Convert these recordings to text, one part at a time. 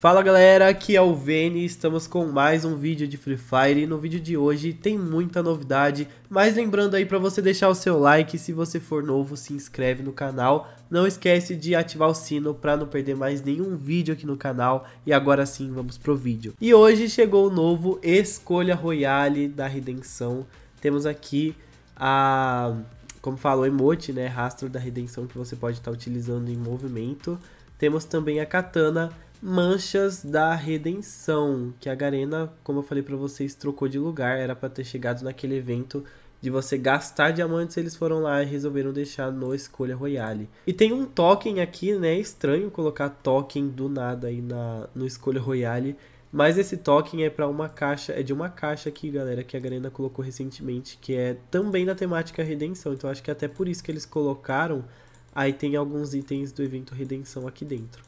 Fala galera, aqui é o Vene estamos com mais um vídeo de Free Fire e no vídeo de hoje tem muita novidade, mas lembrando aí para você deixar o seu like, se você for novo se inscreve no canal, não esquece de ativar o sino para não perder mais nenhum vídeo aqui no canal e agora sim vamos pro vídeo. E hoje chegou o novo Escolha Royale da Redenção, temos aqui a, como falou, emote, né, rastro da redenção que você pode estar tá utilizando em movimento, temos também a katana Manchas da Redenção, que a Garena, como eu falei para vocês, trocou de lugar, era para ter chegado naquele evento de você gastar diamantes, eles foram lá e resolveram deixar no Escolha Royale. E tem um token aqui, né? É estranho colocar token do nada aí na, no Escolha Royale. Mas esse token é para uma caixa, é de uma caixa aqui, galera, que a Garena colocou recentemente, que é também da temática Redenção. Então acho que é até por isso que eles colocaram. Aí tem alguns itens do evento Redenção aqui dentro.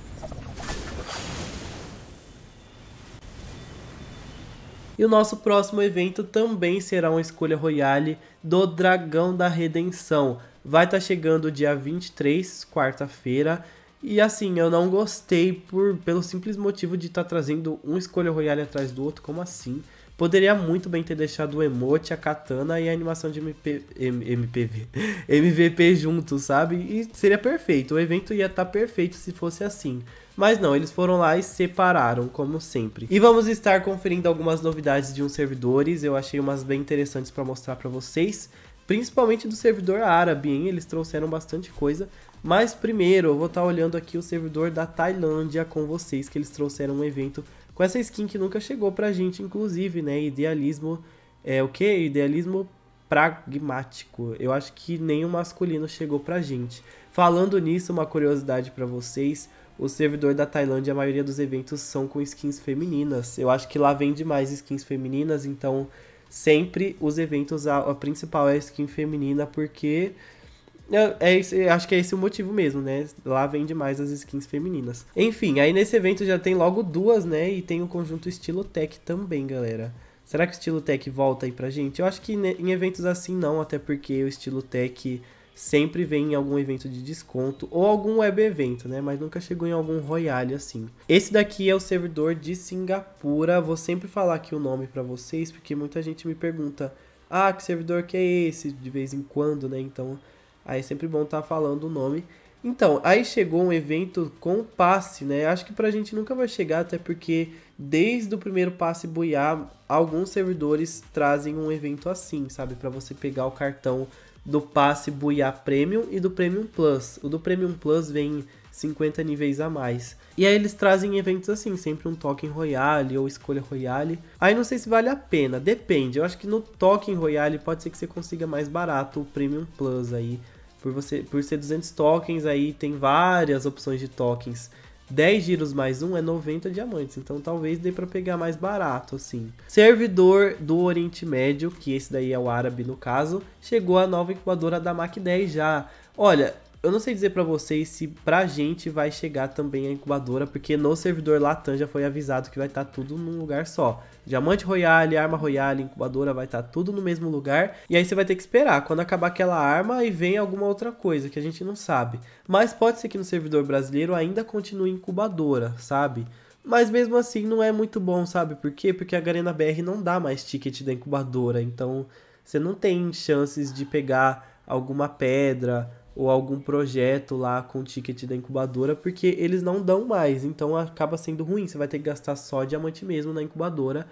E o nosso próximo evento também será uma escolha royale do Dragão da Redenção. Vai estar tá chegando dia 23, quarta-feira. E assim, eu não gostei por, pelo simples motivo de estar tá trazendo um escolha royale atrás do outro, como assim? Poderia muito bem ter deixado o emote, a katana e a animação de MP, M, MPV, MVP junto, sabe? E seria perfeito, o evento ia estar tá perfeito se fosse assim. Mas não, eles foram lá e separaram, como sempre. E vamos estar conferindo algumas novidades de uns servidores, eu achei umas bem interessantes para mostrar para vocês principalmente do servidor árabe, hein? Eles trouxeram bastante coisa. Mas primeiro eu vou estar tá olhando aqui o servidor da Tailândia com vocês, que eles trouxeram um evento com essa skin que nunca chegou pra gente, inclusive, né? Idealismo. É o que? Idealismo pragmático. Eu acho que nenhum masculino chegou pra gente. Falando nisso, uma curiosidade para vocês, o servidor da Tailândia, a maioria dos eventos são com skins femininas. Eu acho que lá vende mais skins femininas, então sempre os eventos a, a principal é a skin feminina porque é, esse, acho que é esse o motivo mesmo, né? Lá vende mais as skins femininas. Enfim, aí nesse evento já tem logo duas, né? E tem o conjunto estilo tech também, galera. Será que o estilo tech volta aí pra gente? Eu acho que né, em eventos assim não, até porque o estilo tech sempre vem em algum evento de desconto ou algum web evento, né? Mas nunca chegou em algum royale assim. Esse daqui é o servidor de Singapura. Vou sempre falar aqui o nome para vocês, porque muita gente me pergunta: "Ah, que servidor que é esse?" de vez em quando, né? Então, Aí é sempre bom estar tá falando o nome. Então, aí chegou um evento com passe, né? Acho que pra gente nunca vai chegar, até porque desde o primeiro passe buiar alguns servidores trazem um evento assim, sabe? Para você pegar o cartão do passe Buiá Premium e do Premium Plus. O do Premium Plus vem 50 níveis a mais. E aí eles trazem eventos assim, sempre um Token Royale ou Escolha Royale. Aí não sei se vale a pena, depende. Eu acho que no Token Royale pode ser que você consiga mais barato o Premium Plus aí por, você, por ser 200 tokens, aí tem várias opções de tokens. 10 giros mais um é 90 diamantes, então talvez dê para pegar mais barato assim. Servidor do Oriente Médio, que esse daí é o árabe no caso, chegou a nova incubadora da Mac 10 já. Olha, eu não sei dizer para vocês se pra gente vai chegar também a incubadora, porque no servidor Latam já foi avisado que vai estar tá tudo num lugar só. Diamante Royale, arma Royale, incubadora vai estar tá tudo no mesmo lugar. E aí você vai ter que esperar quando acabar aquela arma e vem alguma outra coisa que a gente não sabe. Mas pode ser que no servidor brasileiro ainda continue incubadora, sabe? Mas mesmo assim não é muito bom, sabe por quê? Porque a Garena BR não dá mais ticket da incubadora, então você não tem chances de pegar alguma pedra ou algum projeto lá com ticket da incubadora, porque eles não dão mais, então acaba sendo ruim, você vai ter que gastar só diamante mesmo na incubadora.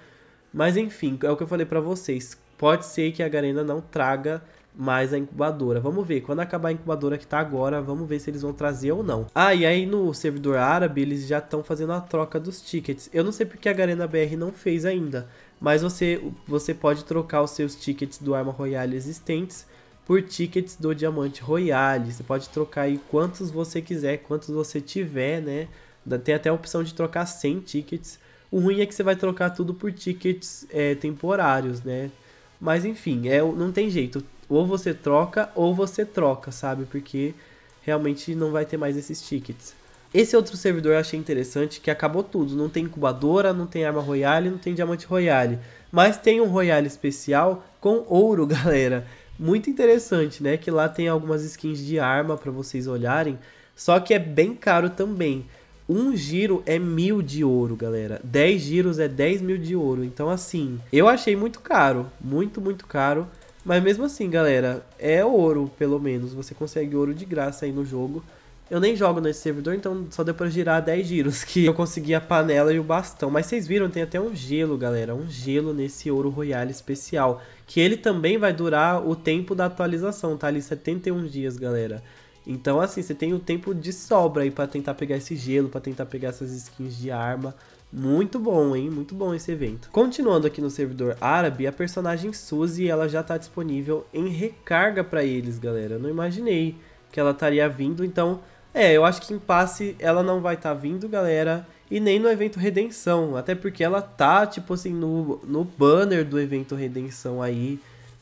Mas enfim, é o que eu falei para vocês, pode ser que a Garena não traga mais a incubadora. Vamos ver, quando acabar a incubadora que tá agora, vamos ver se eles vão trazer ou não. Ah, e aí no servidor árabe, eles já estão fazendo a troca dos tickets. Eu não sei porque a Garena BR não fez ainda, mas você, você pode trocar os seus tickets do Arma Royale existentes por tickets do Diamante Royale. Você pode trocar aí quantos você quiser, quantos você tiver, né? Tem até a opção de trocar 100 tickets. O ruim é que você vai trocar tudo por tickets é, temporários, né? Mas enfim, é, não tem jeito. Ou você troca, ou você troca, sabe? Porque realmente não vai ter mais esses tickets. Esse outro servidor eu achei interessante, que acabou tudo. Não tem incubadora, não tem arma royale, não tem diamante royale. Mas tem um royale especial com ouro, galera muito interessante, né? Que lá tem algumas skins de arma para vocês olharem. Só que é bem caro também. Um giro é mil de ouro, galera. dez giros é dez mil de ouro. Então, assim, eu achei muito caro. Muito, muito caro. Mas mesmo assim, galera, é ouro, pelo menos. Você consegue ouro de graça aí no jogo. Eu nem jogo nesse servidor, então só deu pra girar 10 giros que eu consegui a panela e o bastão. Mas vocês viram, tem até um gelo, galera. Um gelo nesse ouro royale especial. Que ele também vai durar o tempo da atualização, tá? Ali 71 dias, galera. Então, assim, você tem o tempo de sobra aí pra tentar pegar esse gelo, pra tentar pegar essas skins de arma. Muito bom, hein? Muito bom esse evento. Continuando aqui no servidor árabe, a personagem Suzy, ela já tá disponível em recarga pra eles, galera. Eu não imaginei que ela estaria vindo, então é, eu acho que em passe ela não vai estar tá vindo, galera. E nem no evento Redenção. Até porque ela tá, tipo assim, no, no banner do evento Redenção aí.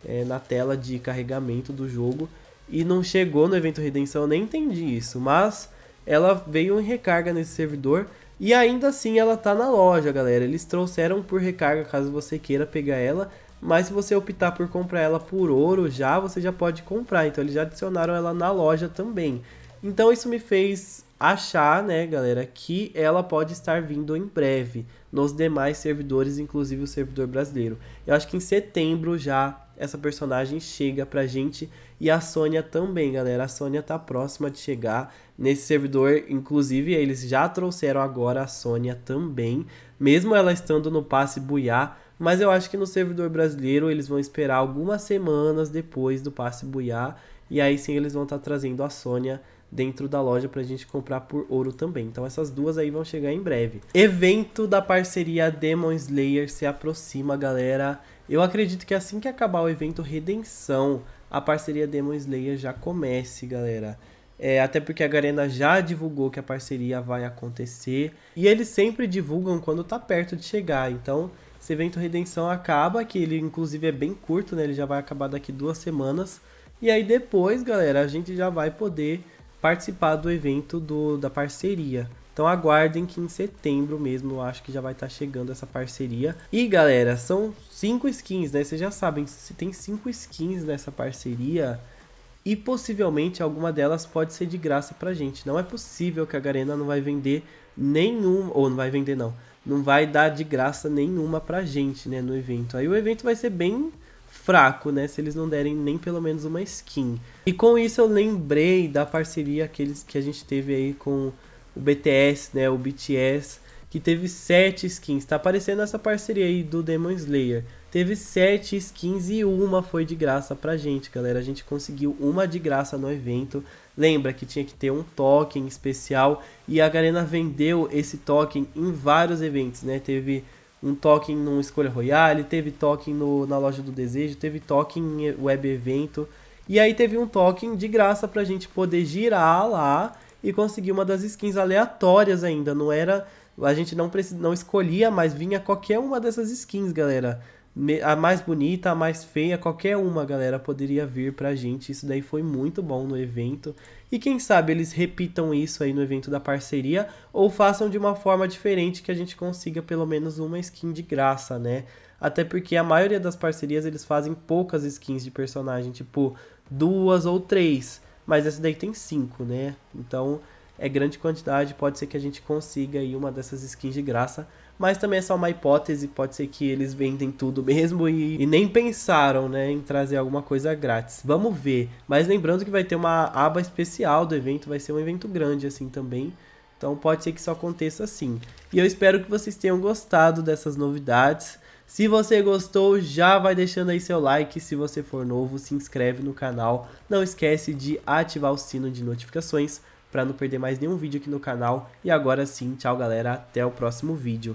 É, na tela de carregamento do jogo. E não chegou no evento Redenção, eu nem entendi isso. Mas ela veio em recarga nesse servidor. E ainda assim ela tá na loja, galera. Eles trouxeram por recarga caso você queira pegar ela. Mas se você optar por comprar ela por ouro já, você já pode comprar. Então eles já adicionaram ela na loja também. Então isso me fez achar, né, galera, que ela pode estar vindo em breve nos demais servidores, inclusive o servidor brasileiro. Eu acho que em setembro já essa personagem chega pra gente e a Sônia também, galera. A Sônia tá próxima de chegar nesse servidor, inclusive eles já trouxeram agora a Sônia também, mesmo ela estando no passe Buiá, mas eu acho que no servidor brasileiro eles vão esperar algumas semanas depois do passe Buiá e aí sim eles vão estar tá trazendo a Sônia dentro da loja pra gente comprar por ouro também. Então essas duas aí vão chegar em breve. Evento da parceria Demon Slayer se aproxima, galera. Eu acredito que assim que acabar o evento Redenção, a parceria Demon Slayer já comece, galera. É, até porque a Garena já divulgou que a parceria vai acontecer. E eles sempre divulgam quando tá perto de chegar. Então, esse evento Redenção acaba, que ele inclusive é bem curto, né? Ele já vai acabar daqui duas semanas. E aí depois, galera, a gente já vai poder participar do evento do, da parceria. Então aguardem que em setembro mesmo eu acho que já vai estar tá chegando essa parceria. E galera, são cinco skins, né? Vocês já sabem, se tem cinco skins nessa parceria e possivelmente alguma delas pode ser de graça pra gente. Não é possível que a Garena não vai vender nenhum, ou não vai vender não, não vai dar de graça nenhuma pra gente, né, no evento. Aí o evento vai ser bem fraco, né? Se eles não derem nem pelo menos uma skin. E com isso eu lembrei da parceria que, eles, que a gente teve aí com o BTS, né? O BTS, que teve sete skins. Tá aparecendo essa parceria aí do Demon Slayer. Teve sete skins e uma foi de graça pra gente, galera. A gente conseguiu uma de graça no evento. Lembra que tinha que ter um token especial e a Garena vendeu esse token em vários eventos, né? Teve um token no Escolha Royale, teve token no, na Loja do Desejo, teve token em Web Evento. E aí teve um token de graça pra gente poder girar lá e conseguir uma das skins aleatórias ainda. Não era. A gente não, não escolhia, mas vinha qualquer uma dessas skins, galera a mais bonita, a mais feia, qualquer uma, galera, poderia vir pra gente. Isso daí foi muito bom no evento. E quem sabe eles repitam isso aí no evento da parceria ou façam de uma forma diferente que a gente consiga pelo menos uma skin de graça, né? Até porque a maioria das parcerias eles fazem poucas skins de personagem, tipo duas ou três, mas essa daí tem cinco, né? Então é grande quantidade, pode ser que a gente consiga aí uma dessas skins de graça mas também é só uma hipótese, pode ser que eles vendem tudo mesmo e, e nem pensaram, né, em trazer alguma coisa grátis. Vamos ver, mas lembrando que vai ter uma aba especial do evento, vai ser um evento grande assim também. Então pode ser que isso aconteça assim. E eu espero que vocês tenham gostado dessas novidades. Se você gostou, já vai deixando aí seu like. Se você for novo, se inscreve no canal. Não esquece de ativar o sino de notificações para não perder mais nenhum vídeo aqui no canal. E agora sim, tchau galera, até o próximo vídeo.